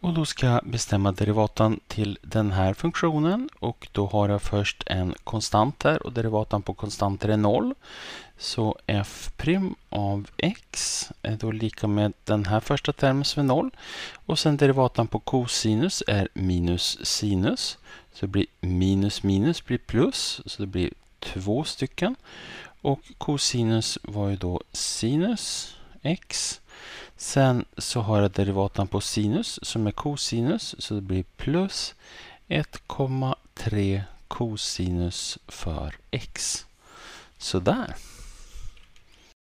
Och då ska jag bestämma derivatan till den här funktionen och då har jag först en konstant här och derivatan på konstanter är 0. Så f' av x är då lika med den här första termen som är 0 och sen derivatan på cosinus är minus sinus. Så det blir minus minus blir plus, så det blir två stycken. Och kosinus var ju då sinus x Sen så har jag derivatan på sinus som är kosinus så det blir plus 1,3 kosinus för x. Sådär.